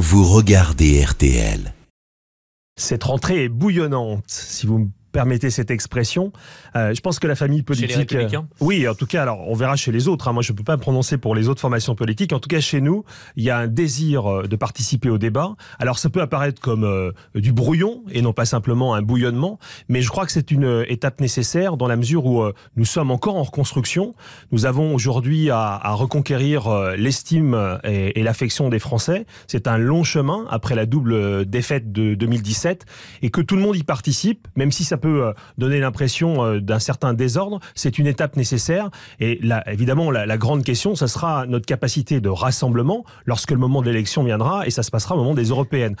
vous regardez RTL. Cette rentrée est bouillonnante, si vous permettez cette expression. Euh, je pense que la famille politique. Chez les euh, oui, en tout cas, alors on verra chez les autres. Hein. moi, je ne peux pas me prononcer pour les autres formations politiques. En tout cas, chez nous, il y a un désir euh, de participer au débat. Alors, ça peut apparaître comme du brouillon et non pas simplement un bouillonnement, mais je crois que c'est une étape nécessaire dans la mesure où nous sommes encore en reconstruction. Nous avons aujourd'hui à, reconquérir l'estime et l'affection des Français. C'est un long chemin après la double défaite de 2017 et que tout le monde y participe, même si ça peut euh, donner l'impression euh, d'un certain désordre. C'est une étape nécessaire. Et là, évidemment, la, grande question, ce sera notre capacité de rassemblement lorsque le moment de l'élection viendra et ça se passera au moment des européennes.